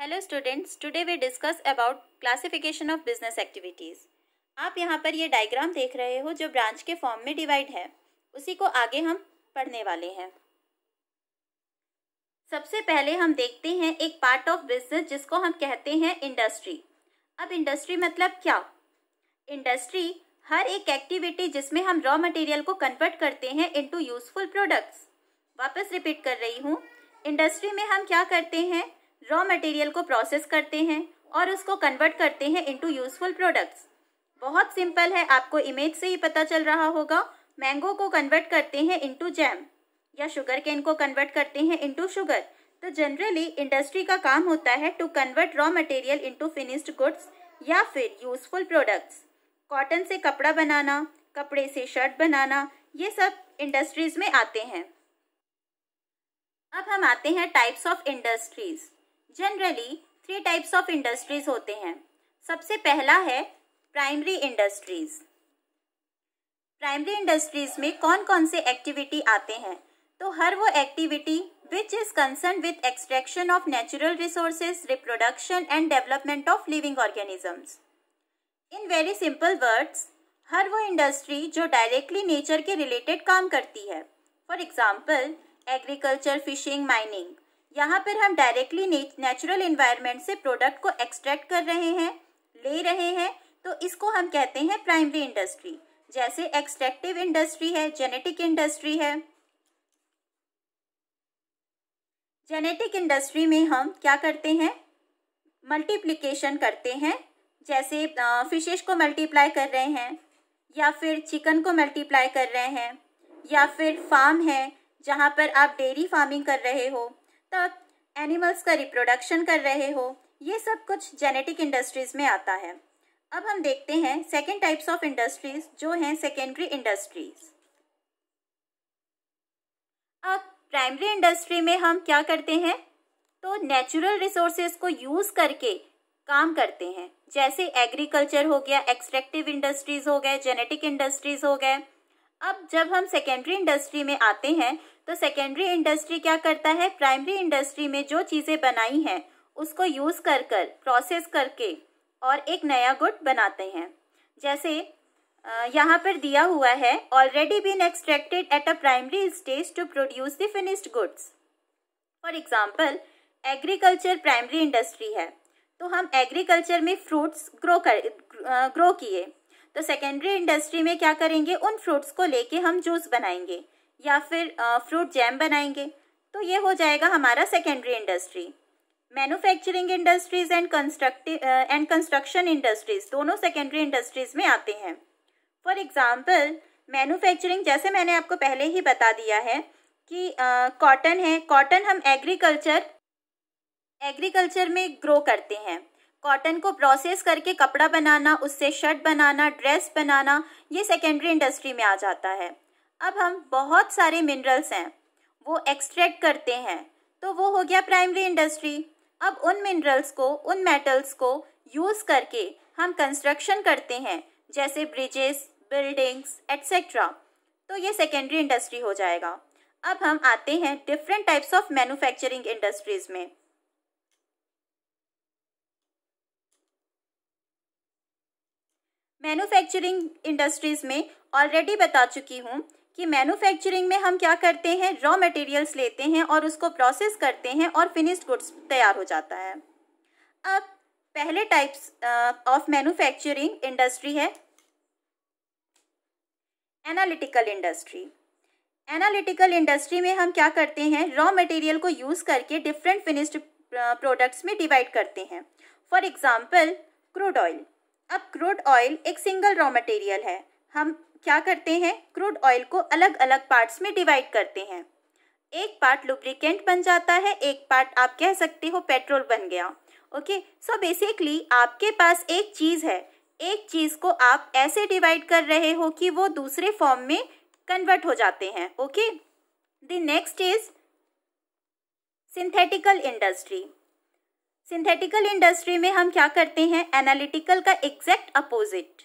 Hello students today we discuss about classification of business activities आप यहाँ पर ये डायग्राम देख रहे हो जो ब्रांच के फॉर्म में डिवाइड है उसी को आगे हम पढ़ने वाले हैं सबसे पहले हम देखते हैं एक पार्ट ऑफ बिजनेस जिसको हम कहते हैं इंडस्ट्री अब इंडस्ट्री मतलब क्या इंडस्ट्री हर एक एक्टिविटी जिसमें हम रॉ मटेरियल को कन्वर्ट करते हैं इनटू यूजफुल प्रोडक्ट्स वापस रिपीट कर रही हूँ इंडस्ट्री में हम क्या करते हैं रॉ मटेरियल को प्रोसेस करते हैं और उसको कन्वर्ट करते हैं इनटू यूजफुल प्रोडक्ट्स बहुत सिंपल है आपको इमेज से ही पता चल रहा होगा मैंगो को कन्वर्ट करते हैं इनटू जैम या शुगर केन को कन्वर्ट करते हैं इनटू शुगर तो जनरली इंडस्ट्री का काम होता है to convert raw material into finished goods या फिर यूजफुल प्रोडक्ट्स कॉटन से कपड़ा बनाना कपड़े से शर्ट बनाना ये सब इंडस्ट्रीज में आते हैं अब हम आते हैं types of industries generally three types of industries होते हैं सबसे पहला है प्राइमरी इंडस्ट्रीज प्राइमरी इंडस्ट्रीज में कौन कौन से एक्टिविटी आते हैं तो हर वो activity which is concern with extraction of natural resources reproduction and development of living organisms in very simple words हर वो इंडस्ट्री जो डायरेक्टली नेचर के रिलेटेड काम करती है for example agriculture fishing mining यहाँ पर हम डायरेक्टली नेचुरल इन्वायरमेंट से प्रोडक्ट को एक्सट्रैक्ट कर रहे हैं ले रहे हैं तो इसको हम कहते हैं प्राइमरी इंडस्ट्री जैसे एक्सट्रैक्टिव इंडस्ट्री है जेनेटिक इंडस्ट्री है जेनेटिक इंडस्ट्री में हम क्या करते हैं मल्टीप्लिकेशन करते हैं जैसे फिशेस को मल्टीप्लाई कर रहे हैं या फिर चिकन को मल्टीप्लाई कर रहे हैं या फिर फार्म है जहाँ पर आप डेयरी फार्मिंग कर रहे हो तब तो एनिमल्स का रिप्रोडक्शन कर रहे हो ये सब कुछ जेनेटिक इंडस्ट्रीज में आता है अब हम देखते हैं सेकेंड टाइप्स ऑफ इंडस्ट्रीज जो हैं सेकेंडरी इंडस्ट्रीज अब प्राइमरी इंडस्ट्री में हम क्या करते हैं तो नेचुरल रिसोर्सेज को यूज करके काम करते हैं जैसे एग्रीकल्चर हो गया एक्सट्रैक्टिव इंडस्ट्रीज हो गए जेनेटिक इंडस्ट्रीज हो गए अब जब हम सेकेंडरी इंडस्ट्री में आते हैं तो सेकेंडरी इंडस्ट्री क्या करता है प्राइमरी इंडस्ट्री में जो चीज़ें बनाई हैं उसको यूज़ कर कर प्रोसेस करके और एक नया गुड बनाते हैं जैसे यहाँ पर दिया हुआ है already been extracted at a primary stage to produce the finished goods for example agriculture primary industry है तो हम एग्रीकल्चर में फ्रूट्स ग्रो कर ग्रो किए तो सेकेंडरी इंडस्ट्री में क्या करेंगे उन फ्रूट्स को लेके हम जूस बनाएंगे या फिर फ्रूट जैम बनाएंगे तो ये हो जाएगा हमारा secondary industry manufacturing industries and constructive and construction industries दोनों सेकेंडरी इंडस्ट्रीज में आते हैं फॉर एग्जाम्पल मैन्युफैक्चरिंग जैसे मैंने आपको पहले ही बता दिया है कि कॉटन uh, है कॉटन हम एग्रीकल्चर एग्रीकल्चर में ग्रो करते हैं कॉटन को प्रोसेस करके कपड़ा बनाना उससे शर्ट बनाना ड्रेस बनाना ये सेकेंडरी इंडस्ट्री में आ जाता है अब हम बहुत सारे मिनरल्स हैं वो एक्सट्रैक्ट करते हैं तो वो हो गया प्राइमरी इंडस्ट्री अब उन मिनरल्स को उन मेटल्स को यूज़ करके हम कंस्ट्रक्शन करते हैं जैसे ब्रिजेस बिल्डिंग्स एट्सेट्रा तो ये सेकेंडरी इंडस्ट्री हो जाएगा अब हम आते हैं different types of manufacturing industries में मैन्युफैक्चरिंग इंडस्ट्रीज़ में ऑलरेडी बता चुकी हूँ कि मैन्युफैक्चरिंग में हम क्या करते हैं रॉ मटेरियल्स लेते हैं और उसको प्रोसेस करते हैं और फिनिश्ड गुड्स तैयार हो जाता है अब पहले टाइप्स ऑफ मैन्युफैक्चरिंग इंडस्ट्री है एनालिटिकल इंडस्ट्री एनालिटिकल इंडस्ट्री में हम क्या करते हैं रॉ मटेरियल को यूज़ करके डिफरेंट फिनिश्ड प्रोडक्ट्स में डिवाइड करते हैं फॉर एग्जाम्पल क्रूड ऑयल अब क्रूड ऑयल एक सिंगल रॉ मटेरियल है हम क्या करते हैं क्रूड ऑयल को अलग अलग पार्ट्स में डिवाइड करते हैं एक पार्ट लुब्रिकेंट बन जाता है एक पार्ट आप कह सकते हो पेट्रोल बन गया ओके सो बेसिकली आपके पास एक चीज़ है एक चीज़ को आप ऐसे डिवाइड कर रहे हो कि वो दूसरे फॉर्म में कन्वर्ट हो जाते हैं okay the next is synthetical industry synthetical industry में हम क्या करते हैं एनालिटिकल का एग्जैक्ट अपोजिट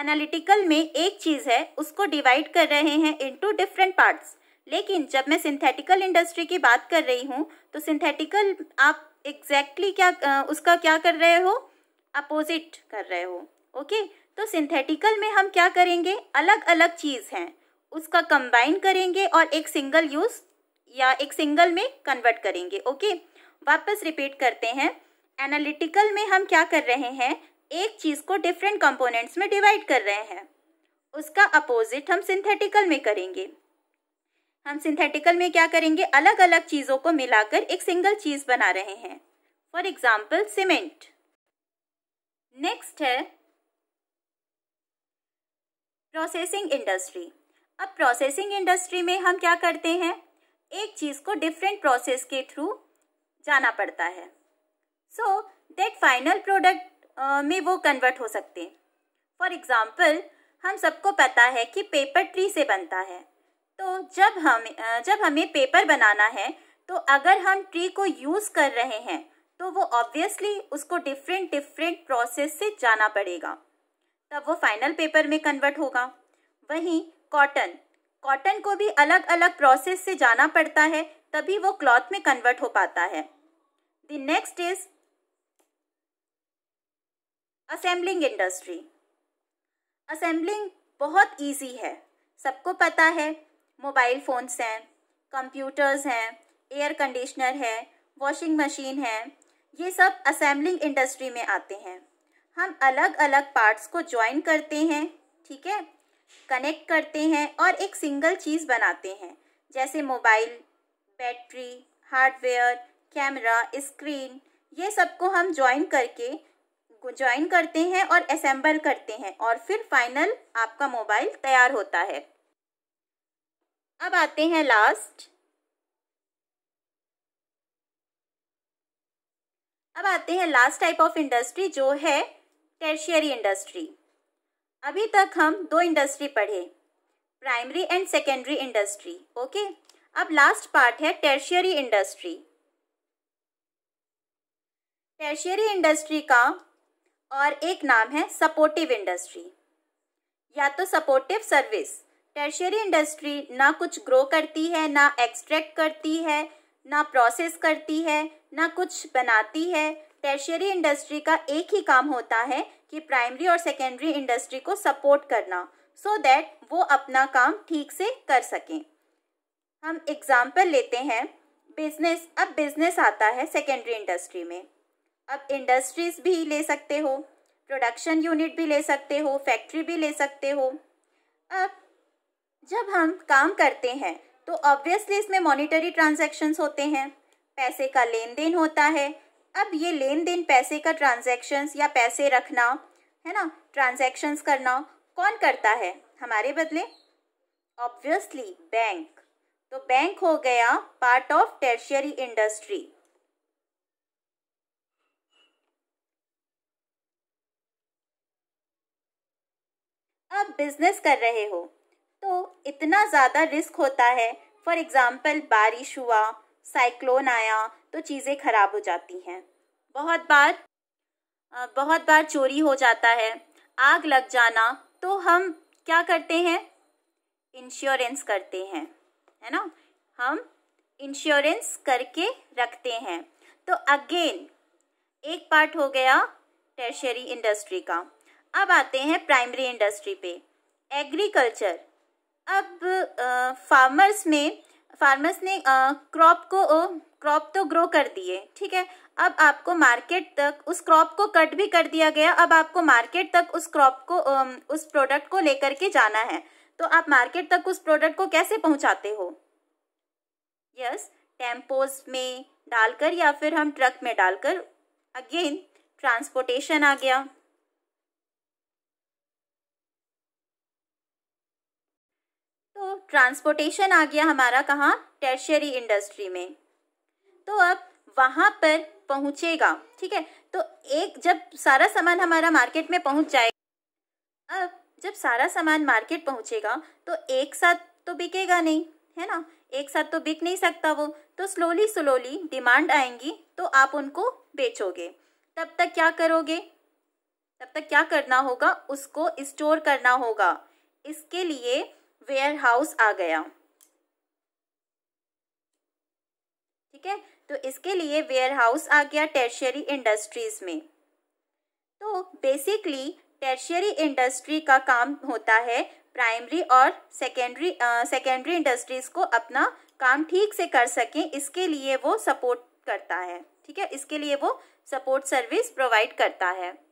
एनालिटिकल में एक चीज़ है उसको डिवाइड कर रहे हैं इनटू डिफरेंट पार्ट्स लेकिन जब मैं सिंथेटिकल इंडस्ट्री की बात कर रही हूँ तो सिंथेटिकल आप एग्जैक्टली exactly क्या उसका क्या कर रहे हो अपोजिट कर रहे हो ओके तो सिंथेटिकल में हम क्या करेंगे अलग अलग चीज़ हैं उसका कंबाइन करेंगे और एक सिंगल यूज़ या एक सिंगल में कन्वर्ट करेंगे ओके okay? वापस रिपीट करते हैं एनालिटिकल में हम क्या कर रहे हैं एक चीज़ को डिफरेंट कंपोनेंट्स में डिवाइड कर रहे हैं उसका अपोजिट हम सिंथेटिकल में करेंगे हम सिंथेटिकल में क्या करेंगे अलग अलग चीज़ों को मिलाकर एक सिंगल चीज़ बना रहे हैं फॉर एग्जाम्पल सीमेंट नेक्स्ट है प्रोसेसिंग इंडस्ट्री अब प्रोसेसिंग इंडस्ट्री में हम क्या करते हैं एक चीज़ को डिफरेंट प्रोसेस के थ्रू जाना पड़ता है सो देट फाइनल प्रोडक्ट में वो कन्वर्ट हो सकते हैं फॉर एग्ज़ाम्पल हम सबको पता है कि पेपर ट्री से बनता है तो जब हम जब हमें पेपर बनाना है तो अगर हम ट्री को यूज़ कर रहे हैं तो वो ऑब्वियसली उसको डिफरेंट डिफरेंट प्रोसेस से जाना पड़ेगा तब वो फाइनल पेपर में कन्वर्ट होगा वहीं कॉटन कॉटन को भी अलग अलग प्रोसेस से जाना पड़ता है तभी वो क्लॉथ में कन्वर्ट हो पाता है The next is assembling industry assembling बहुत ईजी है सबको पता है मोबाइल फ़ोन्स हैं कंप्यूटर्स हैं एयर कंडीशनर है वॉशिंग मशीन है ये सब असेंबलिंग इंडस्ट्री में आते हैं हम अलग अलग पार्ट्स को ज्वाइन करते हैं ठीक है कनेक्ट करते हैं और एक सिंगल चीज़ बनाते हैं जैसे mobile battery hardware camera screen ये सबको हम ज्वाइन करके ज्वाइन करते हैं और असेंबल करते हैं और फिर फाइनल आपका मोबाइल तैयार होता है अब आते हैं लास्ट अब आते हैं लास्ट टाइप ऑफ इंडस्ट्री जो है टर्शियरी इंडस्ट्री अभी तक हम दो इंडस्ट्री पढ़े primary and secondary industry okay अब लास्ट पार्ट है टर्शियरी इंडस्ट्री टर्शियरी इंडस्ट्री का और एक नाम है सपोर्टिव इंडस्ट्री या तो सपोर्टिव सर्विस टर्शरी इंडस्ट्री ना कुछ ग्रो करती है ना एक्सट्रैक्ट करती है ना प्रोसेस करती है ना कुछ बनाती है टर्शरी इंडस्ट्री का एक ही काम होता है कि प्राइमरी और सेकेंडरी इंडस्ट्री को सपोर्ट करना सो so दैट वो अपना काम ठीक से कर सकें हम एग्ज़ाम्पल लेते हैं बिजनेस अब बिजनेस आता है सेकेंडरी इंडस्ट्री में अब इंडस्ट्रीज भी ले सकते हो प्रोडक्शन यूनिट भी ले सकते हो फैक्ट्री भी ले सकते हो अब जब हम काम करते हैं तो ऑब्वियसली इसमें मॉनिटरी ट्रांजेक्शन्स होते हैं पैसे का लेन देन होता है अब ये लेन देन पैसे का ट्रांजेक्शन्स या पैसे रखना है ना ट्रांजेक्शन्स करना कौन करता है हमारे बदले ऑब्वियसली बैंक तो बैंक हो गया पार्ट ऑफ टेरिशरी इंडस्ट्री आप बिजनेस कर रहे हो तो इतना ज़्यादा रिस्क होता है फॉर एग्ज़ाम्पल बारिश हुआ साइक्लोन आया तो चीज़ें ख़राब हो जाती हैं बहुत बार बहुत बार चोरी हो जाता है आग लग जाना तो हम क्या करते हैं इंश्योरेंस करते हैं है ना हम इंश्योरेंस करके रखते हैं तो अगेन एक पार्ट हो गया टर्शरी इंडस्ट्री का अब आते हैं प्राइमरी इंडस्ट्री पे एग्रीकल्चर अब फार्मर्स में फार्मर्स ने क्रॉप को क्रॉप तो ग्रो कर दिए ठीक है अब आपको मार्केट तक उस क्रॉप को कट भी कर दिया गया अब आपको मार्केट तक उस क्रॉप को उस प्रोडक्ट को लेकर के जाना है तो आप मार्केट तक उस प्रोडक्ट को कैसे पहुंचाते हो यस टेम्पोज में डालकर या फिर हम ट्रक में डालकर अगेन ट्रांसपोर्टेशन आ गया ट्रांसपोर्टेशन आ गया हमारा कहाँ टेर्शरी इंडस्ट्री में तो अब वहाँ पर पहुँचेगा ठीक है तो एक जब सारा सामान हमारा मार्केट में पहुँच जाएगा अब जब सारा सामान मार्केट पहुँचेगा तो एक साथ तो बिकेगा नहीं है ना एक साथ तो बिक नहीं सकता वो तो स्लोली स्लोली डिमांड आएंगी तो आप उनको बेचोगे तब तक क्या करोगे तब तक क्या करना होगा उसको स्टोर करना होगा इसके लिए वेयर हाउस आ गया ठीक है तो इसके लिए वेयर हाउस आ गया टर्शियरी इंडस्ट्रीज में तो बेसिकली टेरशरी इंडस्ट्री का काम होता है प्राइमरी और सेकेंडरी सेकेंडरी इंडस्ट्रीज को अपना काम ठीक से कर सकें इसके लिए वो सपोर्ट करता है ठीक है इसके लिए वो सपोर्ट सर्विस प्रोवाइड करता है